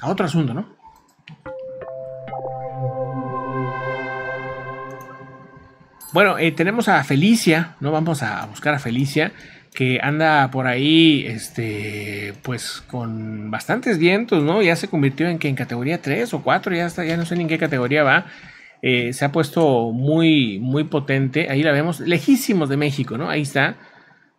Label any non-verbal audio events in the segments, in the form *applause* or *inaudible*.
a otro asunto, ¿no? Bueno, eh, tenemos a Felicia, ¿no? Vamos a buscar a Felicia, que anda por ahí, este, pues con bastantes vientos, ¿no? Ya se convirtió en que en categoría 3 o 4, ya ya no sé ni en qué categoría va. Eh, se ha puesto muy, muy potente. Ahí la vemos, lejísimos de México, ¿no? Ahí está.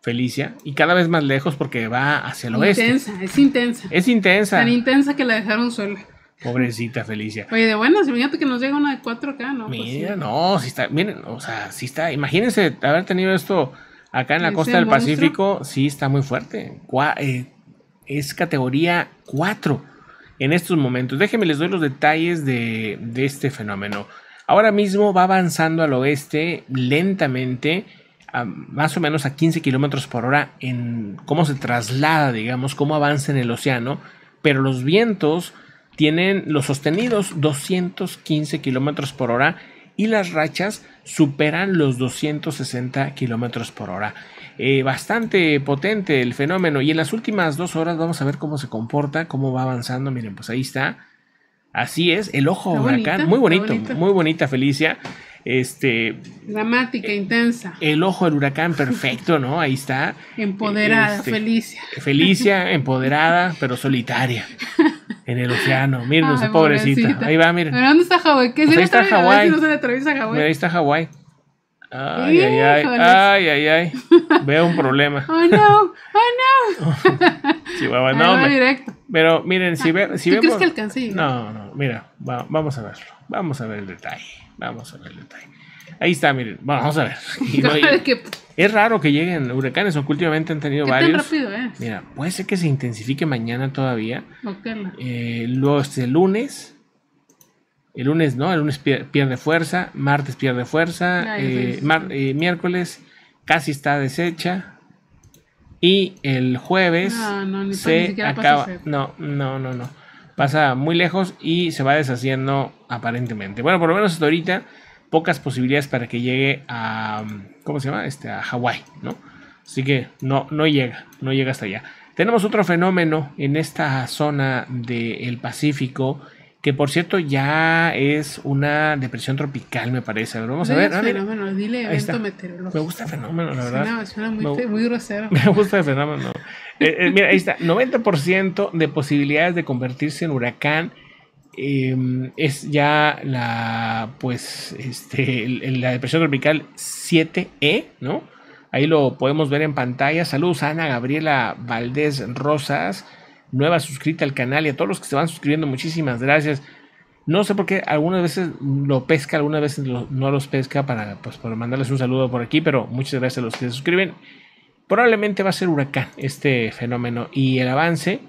Felicia, y cada vez más lejos porque va hacia el oeste. Es intensa, es intensa. Tan intensa que la dejaron sola. Pobrecita Felicia. Oye, de buenas, imagínate que nos llega una de 4 acá ¿no? Pues Mira, no, si está, miren, o sea, si está, imagínense haber tenido esto acá en la costa del Pacífico, sí está muy fuerte. Eh, es categoría 4 en estos momentos. Déjenme les doy los detalles de, de este fenómeno. Ahora mismo va avanzando al oeste lentamente más o menos a 15 kilómetros por hora en cómo se traslada, digamos, cómo avanza en el océano, pero los vientos tienen los sostenidos 215 kilómetros por hora y las rachas superan los 260 kilómetros por hora. Eh, bastante potente el fenómeno. Y en las últimas dos horas vamos a ver cómo se comporta, cómo va avanzando. Miren, pues ahí está. Así es, el ojo huracán. muy bonito, muy bonita Felicia. Este, Dramática, eh, intensa. El ojo del huracán, perfecto, ¿no? Ahí está. Empoderada, este, Felicia. Felicia, *laughs* empoderada, pero solitaria. En el océano. Miren, esa pobrecita. Ahí va, miren. dónde está Hawái? ¿Qué pues ahí está Hawái. se atraviesa Hawái. Ahí está Hawái. Ay, ay, ay, ay, ay, ay. *laughs* Veo un problema. Oh no, oh no. *laughs* no. directo. Pero miren, si, ah, ve, si ¿Tú crees que alcancé? No, no, mira, vamos a verlo. Vamos a ver el detalle. Vamos a ver el detalle. Ahí está, miren, vamos a ver. *laughs* *laughs* es raro que lleguen huracanes, aunque últimamente han tenido varios. Tan rápido es? Mira, puede ser que se intensifique mañana todavía. Okay. Eh, los el este lunes. El lunes no, el lunes pierde fuerza, martes pierde fuerza, eh, eh, miércoles casi está deshecha y el jueves ah, se acaba. No, no, no, no pasa muy lejos y se va deshaciendo aparentemente. Bueno, por lo menos hasta ahorita pocas posibilidades para que llegue a ¿cómo se llama? Este a Hawái, ¿no? Así que no no llega, no llega hasta allá. Tenemos otro fenómeno en esta zona del Pacífico que por cierto ya es una depresión tropical, me parece. ver, vamos a ver. fenómeno, dile evento meteorológico. Me gusta el fenómeno, la verdad. Suena, suena muy grosero. *laughs* Me gusta el fenómeno. *laughs* Eh, eh, mira, ahí está, 90% de posibilidades de convertirse en huracán. Em, es ya la, pues, este, la depresión tropical 7E, e, ¿no? Ahí lo podemos ver en pantalla. Saludos Ana Gabriela Valdés Rosas, nueva suscrita al canal y a todos los que se van suscribiendo, muchísimas gracias. No sé por qué algunas veces lo pesca, algunas veces no los pesca para, para pues, mandarles un saludo por aquí, pero muchas gracias a los que se suscriben probablemente va a ser huracán este fenómeno y el avance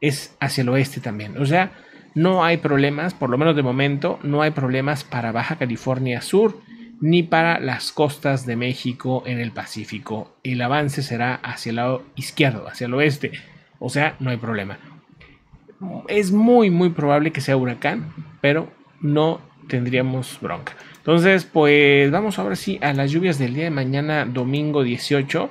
es hacia el oeste también. O sea, no hay problemas, por lo menos de momento, no hay problemas para Baja California Sur ni para las costas de México en el Pacífico. El avance será hacia el lado izquierdo, hacia el oeste. O sea, no hay problema. Es muy, muy probable que sea huracán, pero no tendríamos bronca. Entonces, pues vamos ver si a las lluvias del día de mañana, domingo 18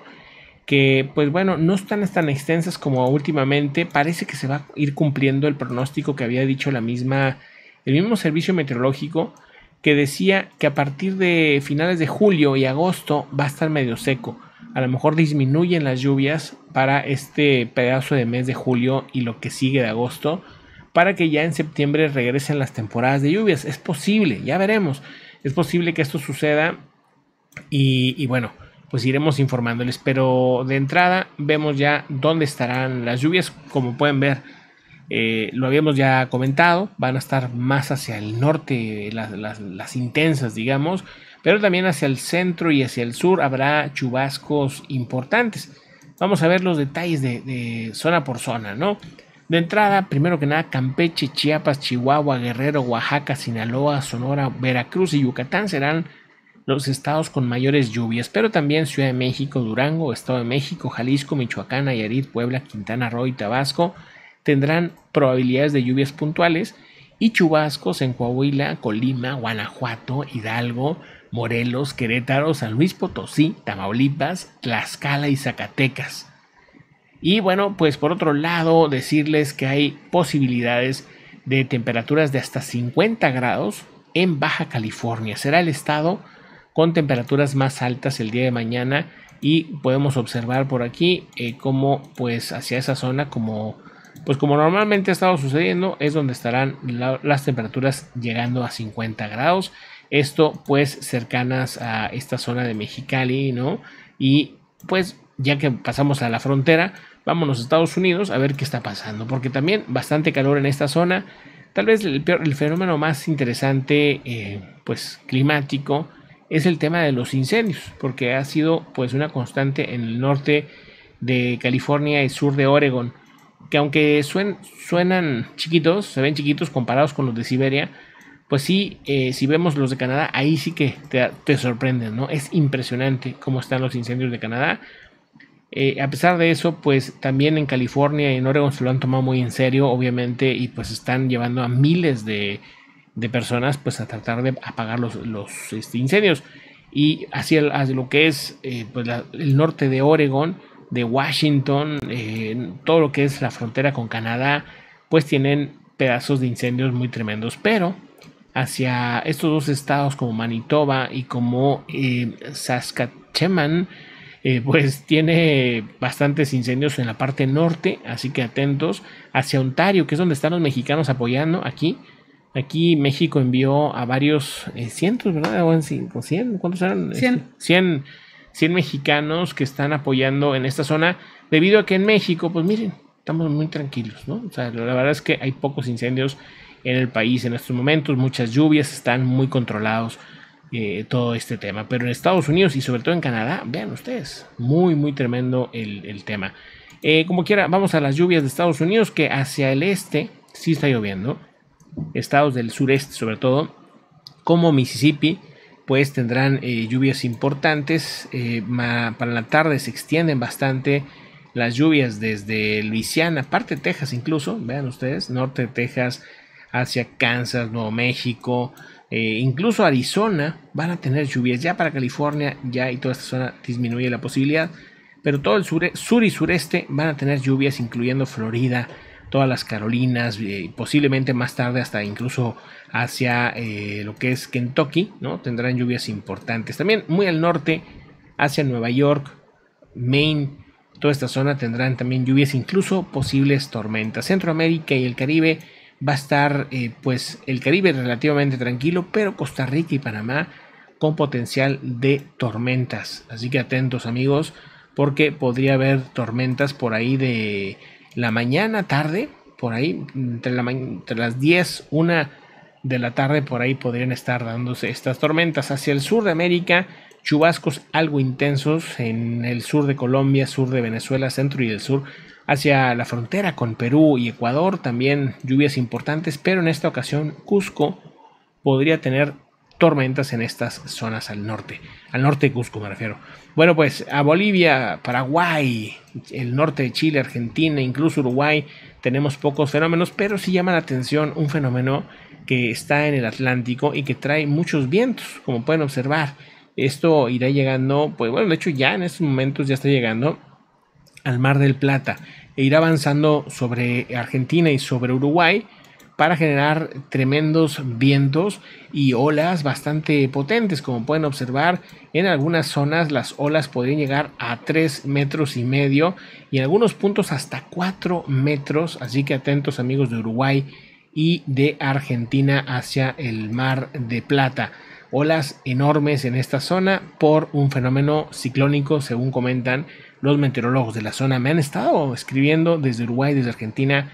que pues bueno, no están tan extensas como últimamente, parece que se va a ir cumpliendo el pronóstico que había dicho la misma, el mismo servicio meteorológico que decía que a partir de finales de julio y agosto va a estar medio seco. A lo mejor disminuyen las lluvias para este pedazo de mes de julio y lo que sigue de agosto, para que ya en septiembre regresen las temporadas de lluvias. Es posible, ya veremos. Es posible que esto suceda y, y bueno, pues iremos informándoles. Pero de entrada vemos ya dónde estarán las lluvias. Como pueden ver, eh, lo habíamos ya comentado, van a estar más hacia el norte las, intensas, digamos, pero también hacia el centro y hacia el sur habrá chubascos importantes. Vamos a ver los detalles de, de zona por zona, ¿no? De entrada, primero que nada, Campeche, Chiapas, Chihuahua, Guerrero, Oaxaca, Sinaloa, Sonora, Veracruz y Yucatán serán los estados con mayores lluvias, pero también Ciudad de México, Durango, Estado de México, Jalisco, Michoacán, Nayarit, Puebla, Quintana Roo y Tabasco tendrán probabilidades de lluvias puntuales y chubascos en Coahuila, Colima, Guanajuato, Hidalgo, Morelos, Querétaro, San Luis Potosí, Tamaulipas, Tlaxcala y Zacatecas. Y bueno, pues por otro lado, decirles que hay posibilidades de temperaturas de hasta 50 grados en Baja California. Será el estado con temperaturas más altas el día de mañana y podemos observar por aquí como eh, cómo pues hacia esa zona como pues como normalmente ha estado sucediendo es donde estarán las temperaturas llegando a 50 grados esto pues cercanas a esta zona de Mexicali no y pues ya que pasamos a la frontera vámonos a Estados Unidos a ver qué está pasando porque también bastante calor en esta zona tal vez el, el fenómeno más interesante eh, pues climático es el tema de los incendios, porque ha sido pues una constante en el norte de California y sur de Oregon, que aunque suen, suenan chiquitos, se ven chiquitos comparados con los de Siberia, pues sí, eh, si vemos los de Canadá, ahí sí que te, sorprenden, ¿no? Es impresionante cómo están los incendios de Canadá. Eh, a pesar de eso, pues también en California y en Oregon se lo han tomado muy en serio, obviamente, y pues están llevando a miles de, de personas pues a tratar de apagar los, este, incendios. Y hacia, lo que es eh, pues, el norte de Oregon, de Washington, eh, todo lo que es la frontera con Canadá, pues tienen pedazos de incendios muy tremendos. Pero hacia estos dos estados como Manitoba y como eh, Saskatchewan, pues tiene bastantes incendios en la parte norte, así que atentos. Hacia Ontario, que es donde están los mexicanos apoyando aquí, Aquí México envió a varios eh, cientos, ¿verdad? O en cinco, cien, ¿cuántos eran? 100 este, Cien, mexicanos que están apoyando en esta zona, debido a que en México, pues miren, estamos muy tranquilos, ¿no? O sea, la verdad es que hay pocos incendios en el país en estos momentos, muchas lluvias, están muy controlados eh, todo este tema. Pero en Estados Unidos y sobre todo en Canadá, vean ustedes, muy, muy tremendo el, tema. Eh, como quiera, vamos a las lluvias de Estados Unidos, que hacia el este sí está lloviendo estados del sureste sobre todo, como Mississippi, pues tendrán eh, lluvias importantes. Eh, para la tarde se extienden bastante las lluvias desde Luisiana, parte de Texas incluso, vean ustedes, norte de Texas hacia Kansas, Nuevo México, eh, incluso Arizona van a tener lluvias. Ya para California, ya y toda esta zona disminuye la posibilidad, pero todo el sur, sur y sureste van a tener lluvias, incluyendo Florida, todas las Carolinas, eh, posiblemente más tarde hasta incluso hacia eh, lo que es Kentucky, ¿no? Tendrán lluvias importantes. También muy al norte, hacia Nueva York, Maine, toda esta zona tendrán también lluvias, incluso posibles tormentas. Centroamérica y el Caribe va a estar, eh, pues el Caribe relativamente tranquilo, pero Costa Rica y Panamá con potencial de tormentas. Así que atentos amigos, porque podría haber tormentas por ahí de la mañana, tarde, por ahí, entre, las 10, 1 de la tarde, por ahí podrían estar dándose estas tormentas. Hacia el sur de América, chubascos algo intensos en el sur de Colombia, sur de Venezuela, centro y el sur. Hacia la frontera con Perú y Ecuador también lluvias importantes, pero en esta ocasión Cusco podría tener tormentas en estas zonas al norte, al norte de Cusco me refiero. Bueno, pues a Bolivia, Paraguay, el norte de Chile, Argentina, incluso Uruguay, tenemos pocos fenómenos, pero sí llama la atención un fenómeno que está en el Atlántico y que trae muchos vientos, como pueden observar. Esto irá llegando, pues bueno, de hecho ya en estos momentos ya está llegando al Mar del Plata e irá avanzando sobre Argentina y sobre Uruguay para generar tremendos vientos y olas bastante potentes. Como pueden observar, en algunas zonas las olas podrían llegar a 3 metros y medio y en algunos puntos hasta 4 metros. Así que atentos amigos de Uruguay y de Argentina hacia el Mar de Plata. Olas enormes en esta zona por un fenómeno ciclónico, según comentan los meteorólogos de la zona. Me han estado escribiendo desde Uruguay, desde Argentina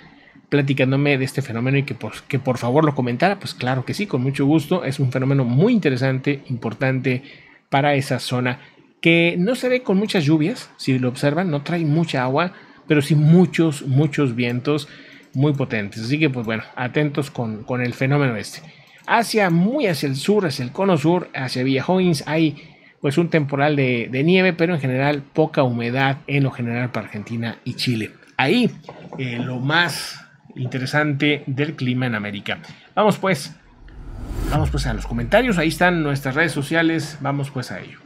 platicándome de este fenómeno y que por, por favor lo comentara, pues claro que sí, con mucho gusto. Es un fenómeno muy interesante, importante para esa zona que no se ve con muchas lluvias, si lo observan, no trae mucha agua, pero sí muchos, muchos vientos muy potentes. Así que pues bueno, atentos con, el fenómeno este. Hacia, muy hacia el sur, hacia el cono sur, hacia Villa Hoyens, hay pues un temporal de, nieve, pero en general poca humedad en lo general para Argentina y Chile. Ahí eh, lo más interesante del clima en América. Vamos pues, vamos pues a los comentarios, ahí están nuestras redes sociales, vamos pues a ello.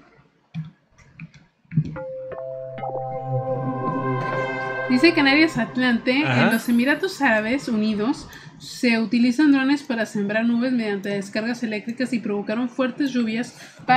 Dice Canarias Atlante, en los Emiratos Árabes Unidos se utilizan drones para sembrar nubes mediante descargas eléctricas y provocaron fuertes lluvias para